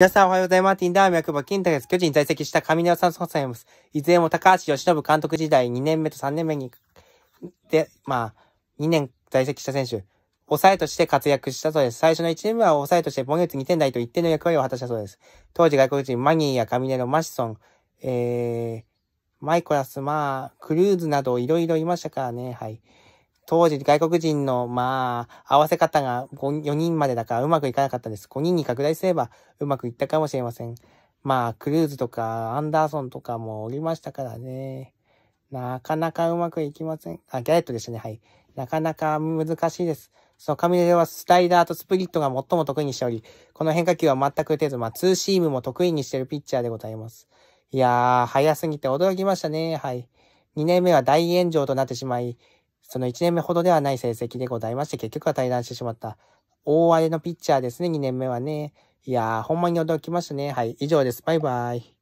皆さんおはようございます。ティンダーバ、キ金太です。巨人在籍した上野さん総裁ます。いずれも高橋由伸監督時代2年目と3年目に、で、まあ、2年在籍した選手、抑えとして活躍したそうです。最初の1年目は抑えとしてボ防御率2点台と一定の役割を果たしたそうです。当時外国人マニーや上根のマシソン、えー、マイコラス、まあ、クルーズなどいろいろいましたからね、はい。当時外国人の、まあ、合わせ方が4人までだからうまくいかなかったんです。5人に拡大すればうまくいったかもしれません。まあ、クルーズとかアンダーソンとかもおりましたからね。なかなかうまくいきません。あ、ギャレットでしたね。はい。なかなか難しいです。そのカミネはスライダーとスプリットが最も得意にしており、この変化球は全く打てず、まあ、ツーシームも得意にしているピッチャーでございます。いやー、早すぎて驚きましたね。はい。2年目は大炎上となってしまい、その1年目ほどではない成績でございまして、結局は対談してしまった。大荒れのピッチャーですね、2年目はね。いやー、ほんまに驚きましたね。はい、以上です。バイバイ。